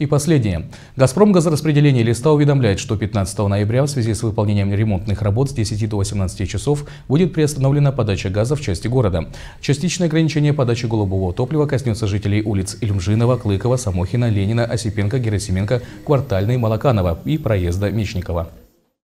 И последнее. «Газпром газораспределение листа» уведомляет, что 15 ноября в связи с выполнением ремонтных работ с 10 до 18 часов будет приостановлена подача газа в части города. Частичное ограничение подачи голубого топлива коснется жителей улиц Ильмжинова, Клыкова, Самохина, Ленина, Осипенко, Герасименко, Квартальной, Малаканова и проезда Мечникова.